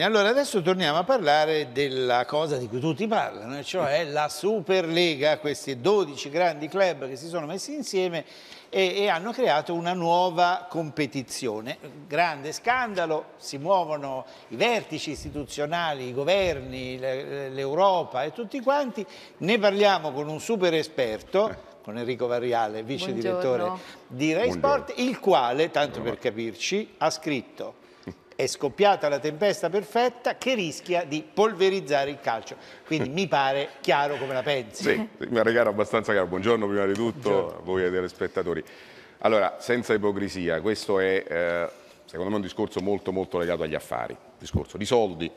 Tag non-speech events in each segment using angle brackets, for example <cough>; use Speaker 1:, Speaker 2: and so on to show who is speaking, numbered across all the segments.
Speaker 1: Allora adesso torniamo a parlare della cosa di cui tutti parlano, cioè la Superlega, questi 12 grandi club che si sono messi insieme e, e hanno creato una nuova competizione. Grande scandalo, si muovono i vertici istituzionali, i governi, l'Europa e tutti quanti. Ne parliamo con un super esperto con Enrico Variale, vice Buongiorno. direttore di Rai Sport, il quale, tanto per capirci, ha scritto è scoppiata la tempesta perfetta che rischia di polverizzare il calcio. Quindi mi pare chiaro come la pensi. Sì,
Speaker 2: mi pare chiaro abbastanza chiaro. Buongiorno prima di tutto a voi e ai telespettatori. Allora, senza ipocrisia, questo è eh, secondo me un discorso molto molto legato agli affari, un discorso di soldi.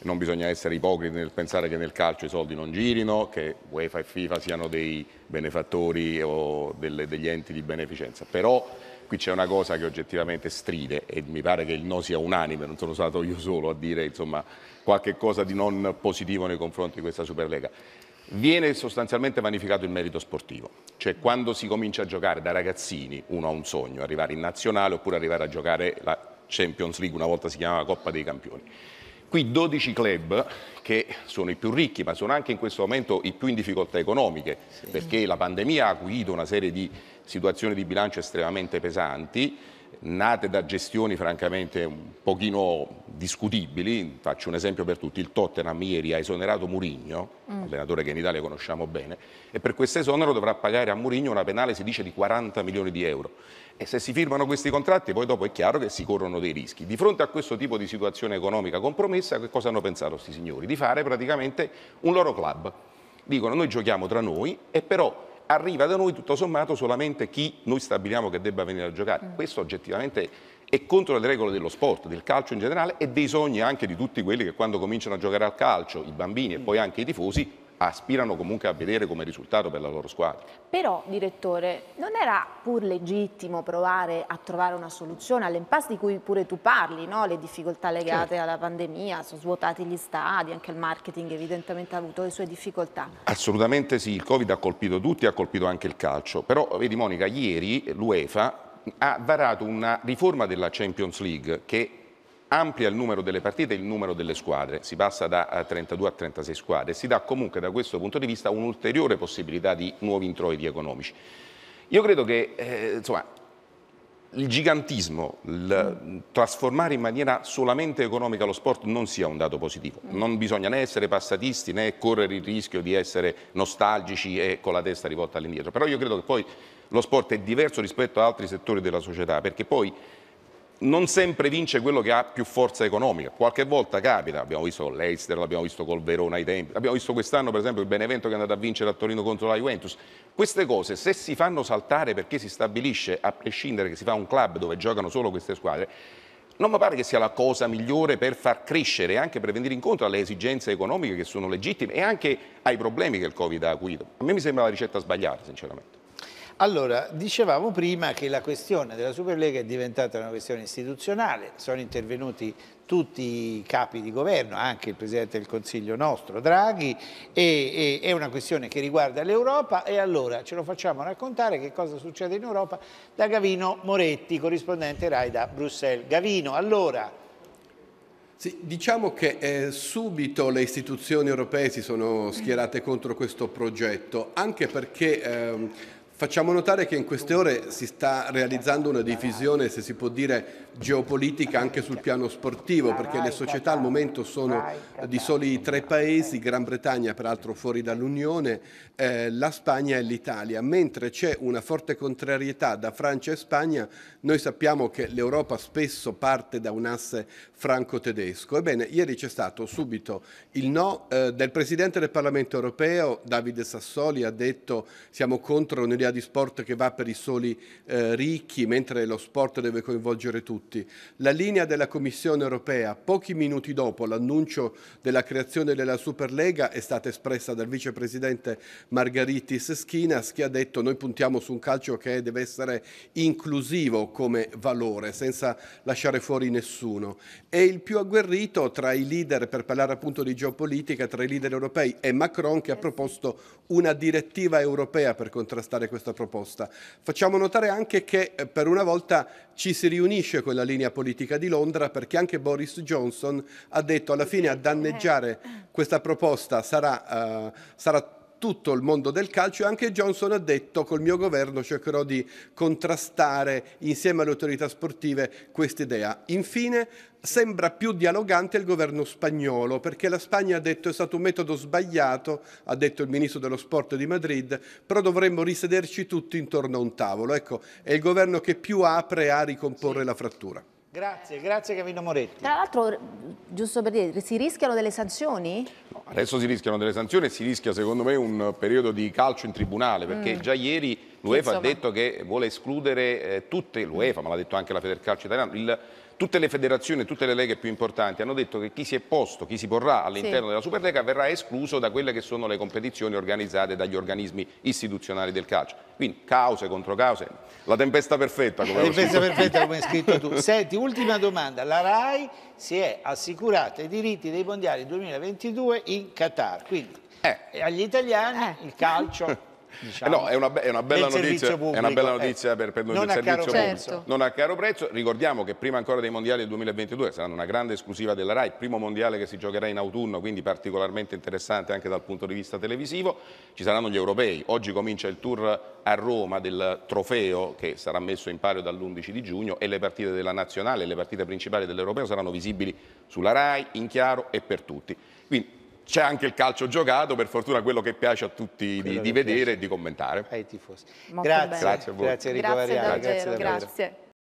Speaker 2: Non bisogna essere ipocriti nel pensare che nel calcio i soldi non girino, che UEFA e FIFA siano dei benefattori o delle, degli enti di beneficenza. Però qui c'è una cosa che oggettivamente stride e mi pare che il no sia unanime, non sono stato io solo a dire insomma, qualche cosa di non positivo nei confronti di questa Superlega. Viene sostanzialmente vanificato il merito sportivo, cioè quando si comincia a giocare da ragazzini uno ha un sogno, arrivare in nazionale oppure arrivare a giocare la Champions League, una volta si chiamava Coppa dei Campioni. Qui 12 club che sono i più ricchi ma sono anche in questo momento i più in difficoltà economiche sì. perché la pandemia ha acuito una serie di situazioni di bilancio estremamente pesanti nate da gestioni francamente un pochino discutibili, faccio un esempio per tutti, il Tottenham ieri ha esonerato Murigno, mm. allenatore che in Italia conosciamo bene, e per questo esonero dovrà pagare a Murigno una penale, si dice, di 40 milioni di euro. E se si firmano questi contratti poi dopo è chiaro che si corrono dei rischi. Di fronte a questo tipo di situazione economica compromessa, che cosa hanno pensato questi signori? Di fare praticamente un loro club. Dicono noi giochiamo tra noi e però arriva da noi tutto sommato solamente chi noi stabiliamo che debba venire a giocare. Mm. Questo oggettivamente è contro le regole dello sport, del calcio in generale e dei sogni anche di tutti quelli che quando cominciano a giocare al calcio, i bambini e poi anche i tifosi, aspirano comunque a vedere come risultato per la loro squadra.
Speaker 1: Però, direttore, non era pur legittimo provare a trovare una soluzione all'impasse di cui pure tu parli, no? le difficoltà legate certo. alla pandemia, sono svuotati gli stadi, anche il marketing evidentemente ha avuto le sue difficoltà.
Speaker 2: Assolutamente sì, il Covid ha colpito tutti, ha colpito anche il calcio, però vedi Monica, ieri l'UEFA ha varato una riforma della Champions League che amplia il numero delle partite e il numero delle squadre, si passa da 32 eh, a 36 squadre e si dà comunque da questo punto di vista un'ulteriore possibilità di nuovi introiti economici. Io credo che eh, insomma, il gigantismo, il trasformare in maniera solamente economica lo sport non sia un dato positivo. Non bisogna né essere passatisti né correre il rischio di essere nostalgici e con la testa rivolta all'indietro. Però io credo che poi lo sport è diverso rispetto ad altri settori della società perché poi non sempre vince quello che ha più forza economica. Qualche volta capita, abbiamo visto con l'Eister, l'abbiamo visto col Verona ai tempi, abbiamo visto quest'anno per esempio il Benevento che è andato a vincere a Torino contro la Juventus. Queste cose se si fanno saltare perché si stabilisce, a prescindere che si fa un club dove giocano solo queste squadre, non mi pare che sia la cosa migliore per far crescere e anche per venire incontro alle esigenze economiche che sono legittime e anche ai problemi che il Covid ha acuito. A me mi sembra la ricetta sbagliata, sinceramente.
Speaker 1: Allora, dicevamo prima che la questione della Superlega è diventata una questione istituzionale, sono intervenuti tutti i capi di governo, anche il Presidente del Consiglio nostro, Draghi, e, e è una questione che riguarda l'Europa e allora ce lo facciamo raccontare che cosa succede in Europa da Gavino Moretti, corrispondente RAI da Bruxelles. Gavino, allora... Sì, diciamo
Speaker 3: che eh, subito le istituzioni europee si sono schierate contro questo progetto, anche perché... Eh, Facciamo notare che in queste ore si sta realizzando una divisione, se si può dire, geopolitica anche sul piano sportivo, perché le società al momento sono di soli tre paesi, Gran Bretagna peraltro fuori dall'Unione, eh, la Spagna e l'Italia, mentre c'è una forte contrarietà da Francia e Spagna, noi sappiamo che l'Europa spesso parte da un asse franco-tedesco. Ebbene, ieri c'è stato subito il no eh, del Presidente del Parlamento europeo, Davide Sassoli, ha detto siamo contro l'Unione idea di sport che va per i soli eh, ricchi, mentre lo sport deve coinvolgere tutti. La linea della Commissione europea, pochi minuti dopo l'annuncio della creazione della Superlega, è stata espressa dal vicepresidente Margaritis Schinas, che ha detto noi puntiamo su un calcio che deve essere inclusivo come valore, senza lasciare fuori nessuno. E il più agguerrito tra i leader, per parlare appunto di geopolitica, tra i leader europei è Macron, che ha proposto una direttiva europea per contrastare questo questa proposta. Facciamo notare anche che eh, per una volta ci si riunisce con la linea politica di Londra perché anche Boris Johnson ha detto alla fine a danneggiare questa proposta sarà, uh, sarà tutto il mondo del calcio e anche Johnson ha detto col mio governo cercherò di contrastare insieme alle autorità sportive questa idea. Infine sembra più dialogante il governo spagnolo perché la Spagna ha detto è stato un metodo sbagliato, ha detto il ministro dello sport di Madrid, però dovremmo risederci tutti intorno a un tavolo. Ecco, è il governo che più apre a ricomporre sì. la frattura.
Speaker 1: Grazie, grazie Camino Moretti. Tra l'altro, giusto per dire, si rischiano delle sanzioni?
Speaker 2: Adesso si rischiano delle sanzioni e si rischia secondo me un periodo di calcio in tribunale perché mm. già ieri L'UEFA insomma... ha detto che vuole escludere eh, tutte, l'UEFA, ma l'ha detto anche la Federcalcio italiana, il, tutte le federazioni, tutte le leghe più importanti hanno detto che chi si è posto, chi si porrà all'interno sì. della Superlega verrà escluso da quelle che sono le competizioni organizzate dagli organismi istituzionali del calcio. Quindi cause contro cause, la tempesta perfetta come La tempesta perfetta come
Speaker 1: hai <laughs> scritto tu. Senti, ultima domanda, la RAI si è assicurata i diritti dei mondiali 2022 in Qatar, quindi eh. agli italiani eh. il calcio <laughs> Diciamo. Eh no, è, una,
Speaker 2: è, una notizia, è una, bella eh. notizia, eh. per, per noi non del servizio pubblico. Certo. Non a caro prezzo. Ricordiamo che prima ancora dei mondiali del 2022 saranno una grande esclusiva della RAI, primo mondiale che si giocherà in autunno, quindi particolarmente interessante anche dal punto di vista televisivo. Ci saranno gli europei. Oggi comincia il tour a Roma del trofeo che sarà messo in palio dall'11 di giugno e le partite della nazionale, le partite principali dell'europeo saranno visibili sulla RAI, in chiaro e per tutti. Quindi c'è anche il calcio giocato, per fortuna quello che piace a tutti di, di
Speaker 1: vedere e di commentare. Ai tifosi. grazie. Bene. Grazie a voi. Grazie, Enrico grazie, davvero, grazie.